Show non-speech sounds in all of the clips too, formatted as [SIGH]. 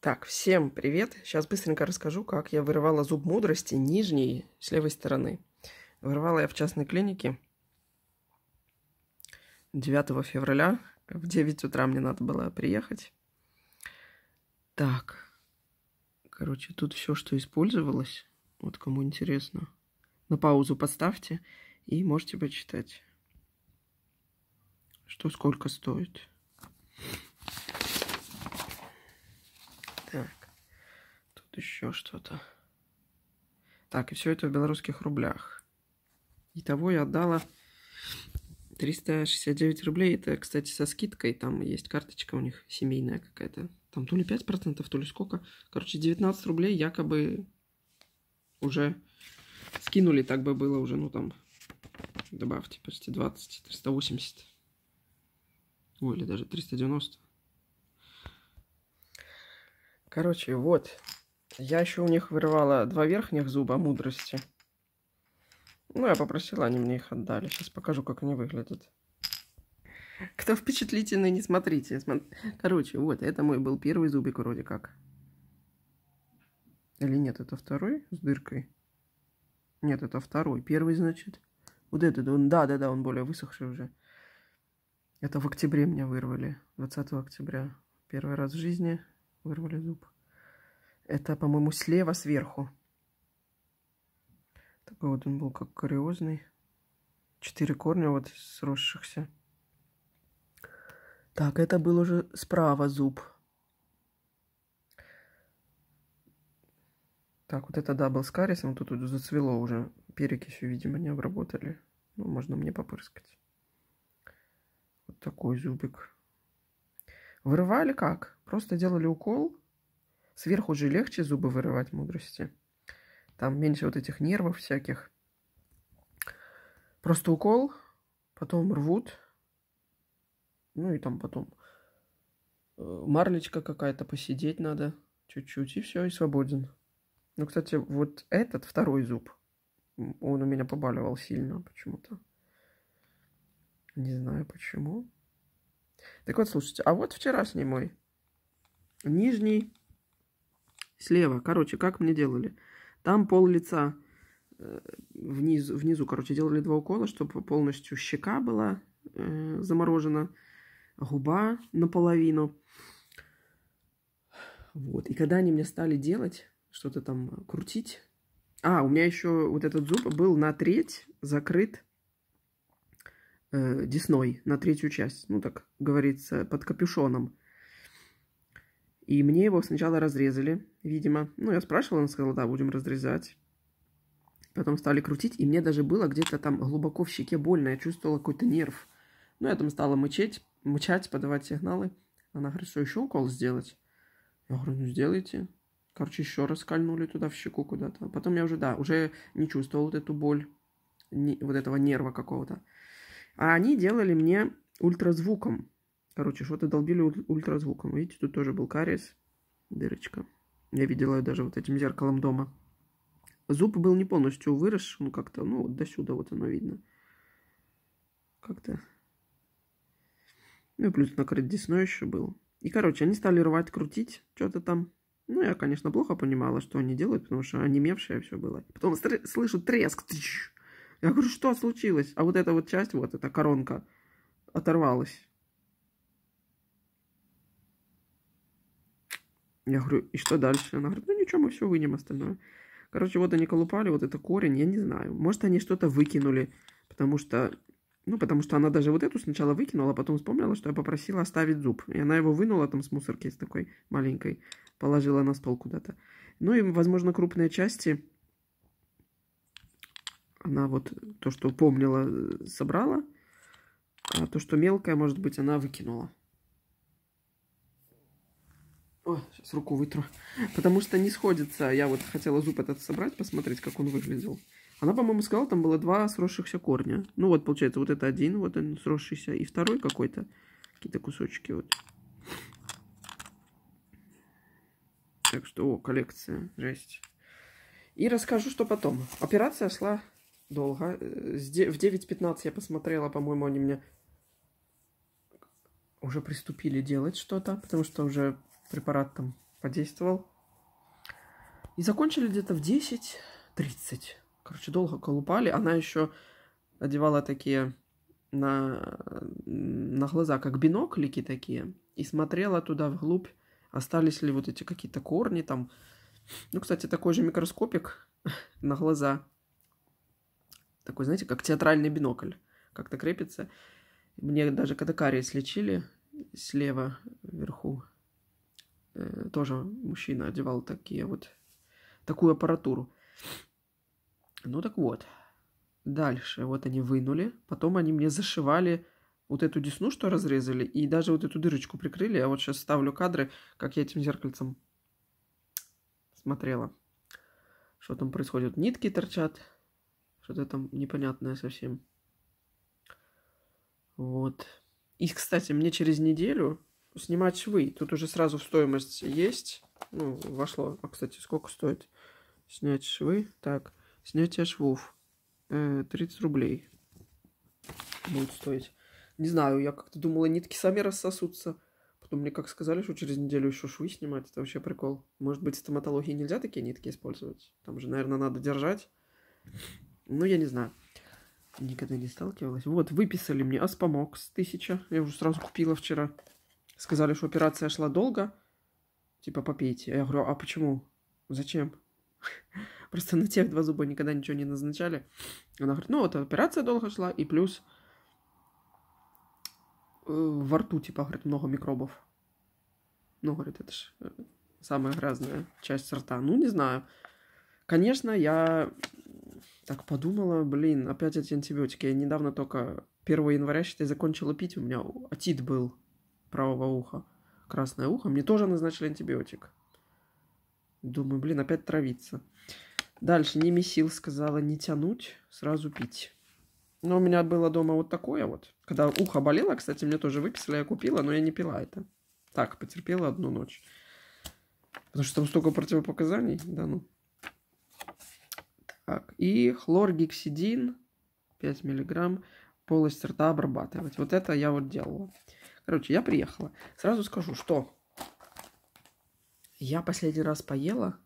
Так, всем привет. Сейчас быстренько расскажу, как я вырывала зуб мудрости нижний с левой стороны. Вырывала я в частной клинике 9 февраля. В 9 утра мне надо было приехать. Так. Короче, тут все, что использовалось. Вот кому интересно. На паузу поставьте и можете почитать, что сколько стоит. еще что-то. Так, и все это в белорусских рублях. Итого я отдала 369 рублей. Это, кстати, со скидкой. Там есть карточка у них семейная какая-то. Там то ли 5%, то ли сколько. Короче, 19 рублей якобы уже скинули. Так бы было уже, ну там, добавьте, почти 20, 380. Ой, или даже 390. Короче, вот. Я еще у них вырвала два верхних зуба мудрости. Ну, я попросила, они мне их отдали. Сейчас покажу, как они выглядят. Кто впечатлительный, не смотрите. Короче, вот, это мой был первый зубик вроде как. Или нет, это второй с дыркой? Нет, это второй. Первый, значит. Вот этот, он, да-да-да, он более высохший уже. Это в октябре меня вырвали. 20 октября. Первый раз в жизни вырвали зуб. Это, по-моему, слева сверху. Такой вот он был, как кариозный. Четыре корня вот сросшихся. Так, это был уже справа зуб. Так, вот это дабл был с кариесом. Тут, тут зацвело уже. Перекисью, видимо, не обработали. Ну, можно мне попрыскать. Вот такой зубик. Вырывали как? Просто делали укол Сверху же легче зубы вырывать мудрости. Там меньше вот этих нервов всяких. Просто укол, потом рвут. Ну и там потом э, марлечка какая-то, посидеть надо чуть-чуть, и все, и свободен. Ну, кстати, вот этот второй зуб, он у меня побаливал сильно почему-то. Не знаю почему. Так вот, слушайте, а вот вчерашний мой. Нижний Слева, короче, как мне делали. Там пол лица э, вниз, внизу, короче, делали два укола, чтобы полностью щека была э, заморожена, губа наполовину. Вот. И когда они мне стали делать, что-то там крутить. А, у меня еще вот этот зуб был на треть закрыт э, десной, на третью часть. Ну, так говорится, под капюшоном. И мне его сначала разрезали, видимо. Ну, я спрашивала, она сказала, да, будем разрезать. Потом стали крутить, и мне даже было где-то там глубоко в щеке больно, я чувствовала какой-то нерв. Ну, я там стала мычать, мычать, подавать сигналы. Она говорит, что еще укол сделать? Я говорю, ну сделайте. Короче, еще раз кольнули туда в щеку куда-то. Потом я уже, да, уже не чувствовала вот эту боль, не, вот этого нерва какого-то. А они делали мне ультразвуком. Короче, что-то долбили ультразвуком. Видите, тут тоже был кариес, дырочка. Я видела ее даже вот этим зеркалом дома. Зуб был не полностью вырос, ну как-то, ну вот до сюда вот оно видно. Как-то. Ну и плюс накрыт десной еще был. И, короче, они стали рвать, крутить что-то там. Ну, я, конечно, плохо понимала, что они делают, потому что онемевшее все было. Потом слышу треск. Я говорю, что случилось? А вот эта вот часть, вот эта коронка, оторвалась. Я говорю, и что дальше? Она говорит, ну ничего, мы все вынем остальное. Короче, вот они колупали, вот это корень, я не знаю. Может, они что-то выкинули, потому что... Ну, потому что она даже вот эту сначала выкинула, а потом вспомнила, что я попросила оставить зуб. И она его вынула там с мусорки, с такой маленькой, положила на стол куда-то. Ну и, возможно, крупные части она вот то, что помнила, э, собрала, а то, что мелкое, может быть, она выкинула. О, сейчас руку вытру. [LAUGHS] Потому что не сходится. Я вот хотела зуб этот собрать, посмотреть, как он выглядел. Она, по-моему, сказала, там было два сросшихся корня. Ну вот, получается, вот это один, вот он сросшийся, и второй какой-то. Какие-то кусочки вот. Так что, о, коллекция, жесть. И расскажу, что потом. Операция шла долго. Э, в 9.15 я посмотрела, по-моему, они мне уже приступили делать что-то, потому что уже препарат там подействовал. И закончили где-то в 10.30. Короче, долго колупали. Она еще одевала такие на, на глаза, как биноклики такие, и смотрела туда вглубь, остались ли вот эти какие-то корни там. Ну, кстати, такой же микроскопик [LAUGHS] на глаза. Такой, знаете, как театральный бинокль. Как-то крепится. Мне даже когда кариес лечили слева вверху, Э, тоже мужчина одевал такие вот, такую аппаратуру. Ну так вот, дальше вот они вынули, потом они мне зашивали вот эту десну, что разрезали, и даже вот эту дырочку прикрыли. Я вот сейчас ставлю кадры, как я этим зеркальцем смотрела. Что там происходит? Нитки торчат. Что-то там непонятное совсем. Вот. И, кстати, мне через неделю снимать швы. Тут уже сразу в стоимость есть. Ну, вошло. А, кстати, сколько стоит снять швы? Так, снятие швов. 30 э, рублей будет стоить. Не знаю, я как-то думала, нитки сами рассосутся. Потом мне как сказали, что через неделю еще швы снимать. Это вообще прикол. Может быть, в стоматологии нельзя такие нитки использовать? Там же, наверное, надо держать. Ну, я не знаю. Никогда не сталкивалась. Вот, выписали мне Аспамокс 1000. Я уже сразу купила вчера. Сказали, что операция шла долго. Типа, попейте. Я говорю, а почему? Зачем? [LAUGHS] Просто на тех два зуба никогда ничего не назначали. Она говорит, ну вот операция долго шла, и плюс э, во рту, типа, говорит, много микробов. Ну, говорит, это же э, самая грязная часть рта. Ну, не знаю. Конечно, я так подумала, блин, опять эти антибиотики. Я недавно только 1 января, считай, закончила пить, у меня отит был правого уха, красное ухо, мне тоже назначили антибиотик. Думаю, блин, опять травиться. Дальше, не месил, сказала не тянуть, сразу пить. Но у меня было дома вот такое вот. Когда ухо болело, кстати, мне тоже выписали, я купила, но я не пила это. Так, потерпела одну ночь. Потому что там столько противопоказаний, да ну. Так, и хлоргексидин 5 миллиграмм полость рта обрабатывать. Вот это я вот делала. Короче, я приехала. Сразу скажу, что я последний раз поела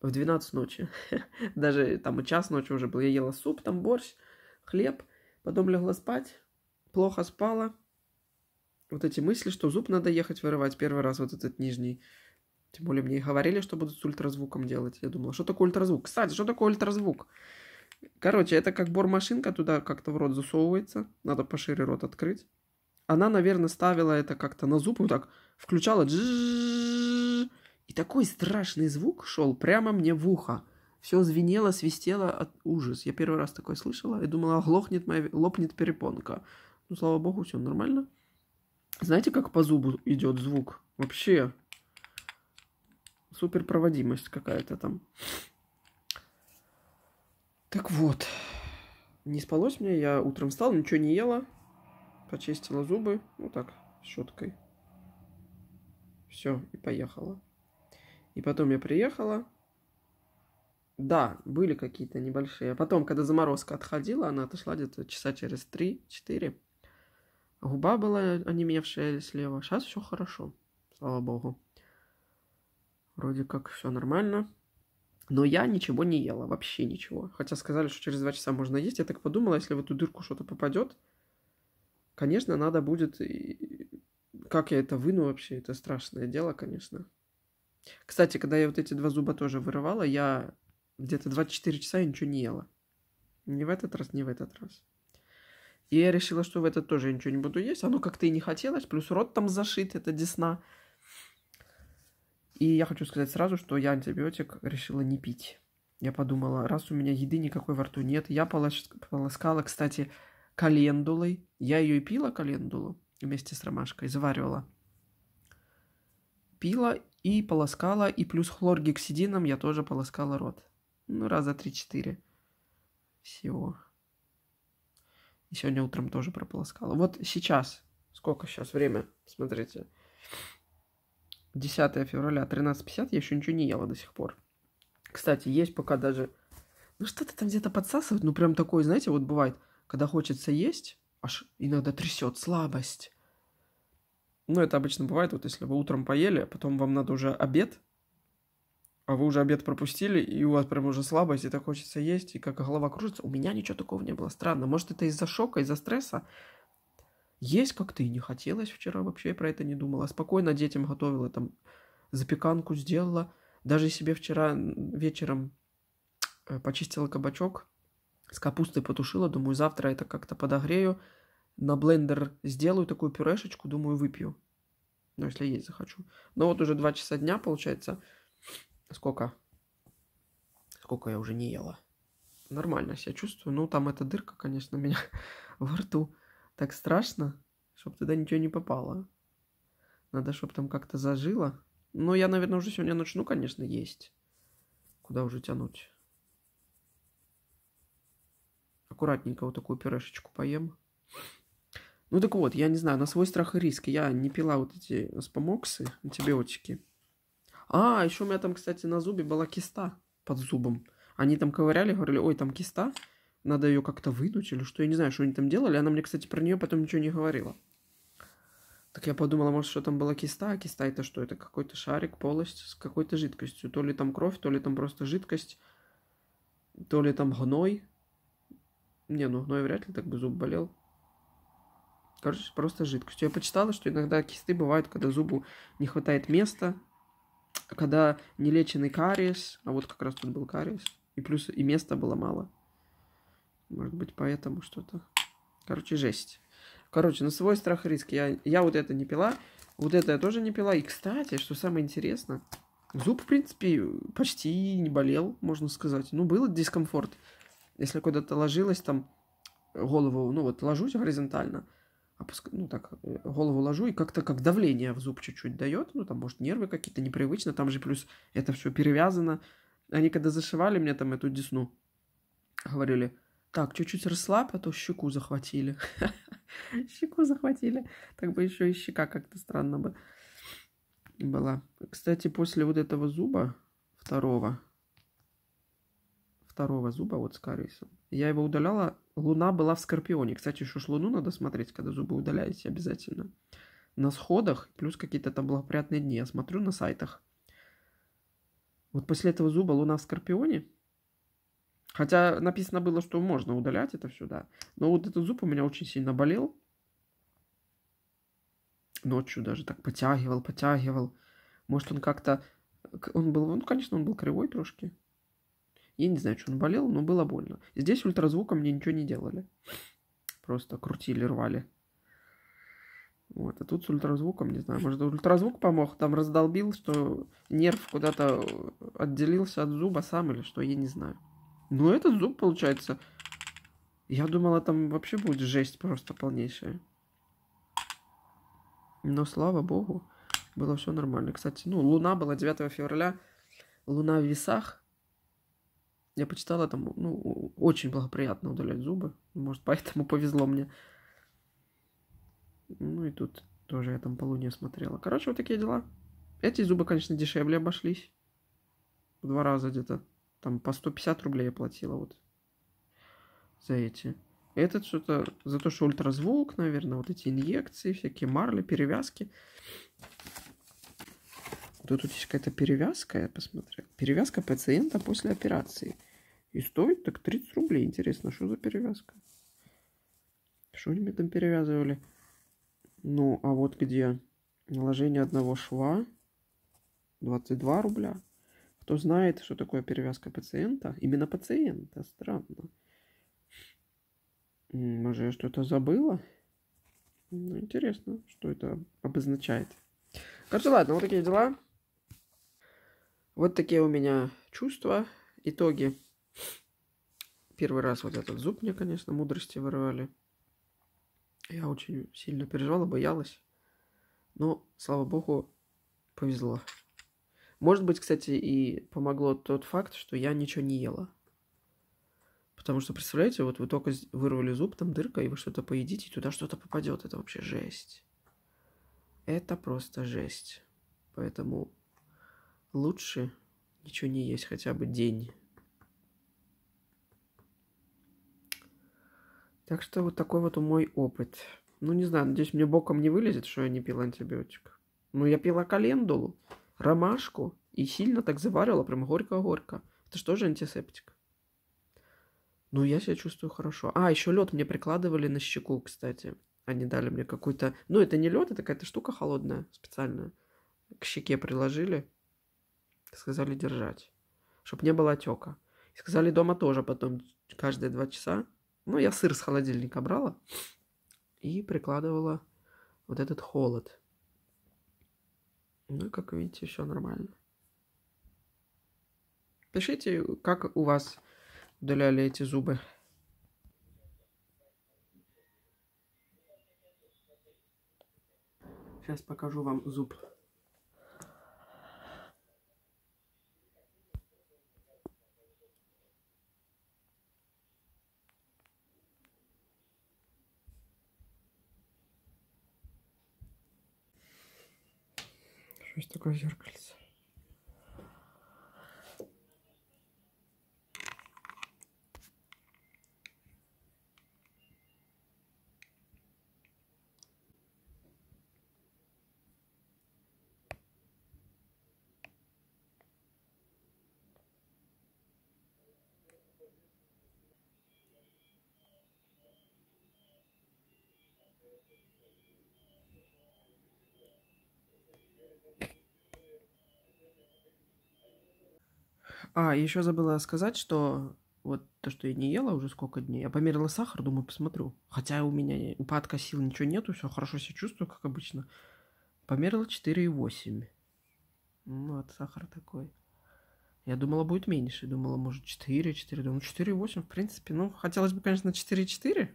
в 12 ночи. [LAUGHS] Даже там и час ночи уже был. Я ела суп, там борщ, хлеб. Потом легла спать. Плохо спала. Вот эти мысли, что зуб надо ехать вырывать первый раз, вот этот нижний. Тем более мне и говорили, что будут с ультразвуком делать. Я думала, что такое ультразвук? Кстати, что такое ультразвук? Короче, это как бормашинка, туда как-то в рот засовывается. Надо пошире рот открыть. Она, наверное, ставила это как-то на зуб, вот так включала. И такой страшный звук шел прямо мне в ухо. Все звенело, свистело от ужас. Я первый раз такое слышала и думала, оглохнет моя, лопнет перепонка. Ну, слава богу, все нормально. Знаете, как по зубу идет звук? Вообще, суперпроводимость какая-то там. Так вот, не спалось мне, я утром встал, ничего не ела, почистила зубы, ну так, щеткой. Все, и поехала. И потом я приехала. Да, были какие-то небольшие. А потом, когда заморозка отходила, она отошла где-то часа через 3-4. Губа была онемевшая слева. Сейчас все хорошо, слава богу. Вроде как все нормально. Но я ничего не ела, вообще ничего. Хотя сказали, что через два часа можно есть. Я так подумала, если в эту дырку что-то попадет, конечно, надо будет... Как я это выну вообще? Это страшное дело, конечно. Кстати, когда я вот эти два зуба тоже вырывала, я где-то 24 часа я ничего не ела. Не в этот раз, не в этот раз. И я решила, что в этот тоже я ничего не буду есть. Оно как-то и не хотелось, плюс рот там зашит, это десна. И я хочу сказать сразу, что я антибиотик решила не пить. Я подумала, раз у меня еды никакой во рту нет, я полоскала, кстати, календулой. Я ее и пила календулу вместе с ромашкой, заваривала. Пила и полоскала, и плюс хлоргексидином я тоже полоскала рот. Ну, раза три-четыре всего. И сегодня утром тоже прополоскала. Вот сейчас, сколько сейчас время, смотрите. 10 февраля 13.50 я еще ничего не ела до сих пор. Кстати, есть пока даже... Ну что-то там где-то подсасывает, ну прям такое, знаете, вот бывает, когда хочется есть, аж иногда трясет слабость. Ну это обычно бывает, вот если вы утром поели, а потом вам надо уже обед, а вы уже обед пропустили, и у вас прям уже слабость, и так хочется есть, и как голова кружится. У меня ничего такого не было, странно. Может это из-за шока, из-за стресса, есть как-то и не хотелось вчера вообще, про это не думала. Спокойно детям готовила, там, запеканку сделала. Даже себе вчера вечером э, почистила кабачок, с капустой потушила. Думаю, завтра это как-то подогрею. На блендер сделаю такую пюрешечку, думаю, выпью. Ну, если есть захочу. Но вот уже два часа дня, получается. Сколько? Сколько я уже не ела. Нормально себя чувствую. Ну, там эта дырка, конечно, [LAUGHS] меня во рту так страшно, чтобы туда ничего не попало. Надо, чтобы там как-то зажило. Но я, наверное, уже сегодня начну, конечно, есть. Куда уже тянуть? Аккуратненько вот такую пюрешечку поем. Ну так вот, я не знаю, на свой страх и риск. Я не пила вот эти спамоксы, антибиотики. А, еще у меня там, кстати, на зубе была киста под зубом. Они там ковыряли, говорили, ой, там киста. Надо ее как-то вынуть или что, я не знаю, что они там делали. Она мне, кстати, про нее потом ничего не говорила. Так я подумала, может, что там была киста, а киста это что? Это какой-то шарик, полость с какой-то жидкостью. То ли там кровь, то ли там просто жидкость, то ли там гной. Не, ну гной вряд ли, так бы зуб болел. Короче, просто жидкость. Я почитала, что иногда кисты бывают, когда зубу не хватает места, когда нелеченный кариес, а вот как раз тут был кариес, и плюс и места было мало. Может быть, поэтому что-то... Короче, жесть. Короче, на свой страх и риск. Я, я вот это не пила, вот это я тоже не пила. И, кстати, что самое интересное, зуб, в принципе, почти не болел, можно сказать. Ну, был дискомфорт. Если куда-то ложилась там голову, ну вот ложусь горизонтально, опуск... А ну так, э, голову ложу, и как-то как давление в зуб чуть-чуть дает, ну там, может, нервы какие-то непривычно, там же плюс это все перевязано. Они когда зашивали мне там эту десну, говорили, так, чуть-чуть расслабь, а то щеку захватили. [LAUGHS] Щеку захватили. Так бы еще и щека как-то странно бы была. Кстати, после вот этого зуба, второго, второго зуба, вот с кариесом, я его удаляла, луна была в Скорпионе. Кстати, еще ж луну надо смотреть, когда зубы удаляете обязательно. На сходах, плюс какие-то там благоприятные дни. Я смотрю на сайтах. Вот после этого зуба луна в Скорпионе – Хотя написано было, что можно удалять это все, да. Но вот этот зуб у меня очень сильно болел. Ночью даже так потягивал, потягивал. Может, он как-то... Он был... Ну, конечно, он был кривой трошки. Я не знаю, что он болел, но было больно. Здесь ультразвуком мне ничего не делали. Просто крутили, рвали. Вот, а тут с ультразвуком, не знаю, может, ультразвук помог, там раздолбил, что нерв куда-то э, отделился от зуба сам или что, я не знаю. Ну, этот зуб, получается. Я думала, там вообще будет жесть просто полнейшая. Но, слава богу, было все нормально. Кстати, ну, луна была 9 февраля. Луна в весах. Я почитала там, ну, очень благоприятно удалять зубы. Может, поэтому повезло мне. Ну и тут тоже я там по луне смотрела. Короче, вот такие дела. Эти зубы, конечно, дешевле обошлись. В два раза где-то. Там по 150 рублей я платила вот за эти. Этот что-то за то, что ультразвук, наверное, вот эти инъекции, всякие марли, перевязки. Вот тут есть какая-то перевязка, я посмотрю. Перевязка пациента после операции. И стоит так 30 рублей. Интересно, что за перевязка? Что они мне там перевязывали? Ну, а вот где наложение одного шва 22 рубля кто знает, что такое перевязка пациента, именно пациента, странно. Может, а я что-то забыла? Ну, интересно, что это обозначает. Короче, ладно, вот такие дела. Вот такие у меня чувства, итоги. Первый раз вот этот зуб мне, конечно, мудрости вырвали. Я очень сильно переживала, боялась. Но, слава богу, повезло. Может быть, кстати, и помогло тот факт, что я ничего не ела. Потому что, представляете, вот вы только вырвали зуб, там дырка, и вы что-то поедите, и туда что-то попадет. Это вообще жесть. Это просто жесть. Поэтому лучше ничего не есть хотя бы день. Так что вот такой вот мой опыт. Ну, не знаю, надеюсь, мне боком не вылезет, что я не пила антибиотик. Ну, я пила календулу ромашку и сильно так заварила, прям горько-горько. Это же тоже антисептик. Ну, я себя чувствую хорошо. А, еще лед мне прикладывали на щеку, кстати. Они дали мне какой-то... Ну, это не лед, это какая-то штука холодная, специальная. К щеке приложили. Сказали держать, чтобы не было отека. Сказали дома тоже потом каждые два часа. Ну, я сыр с холодильника брала и прикладывала вот этот холод. Ну, как видите, все нормально. Пишите, как у вас удаляли эти зубы. Сейчас покажу вам зуб есть такое зеркальце. А, еще забыла сказать, что вот то, что я не ела уже сколько дней, я померила сахар, думаю, посмотрю. Хотя у меня упадка сил, ничего нету, все хорошо себя чувствую, как обычно. Померила 4,8. Ну, вот сахар такой. Я думала, будет меньше. Думала, может, 4, 4. Думаю, 4,8, в принципе. Ну, хотелось бы, конечно, 4,4.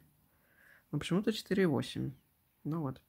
Но почему-то 4,8. Ну вот.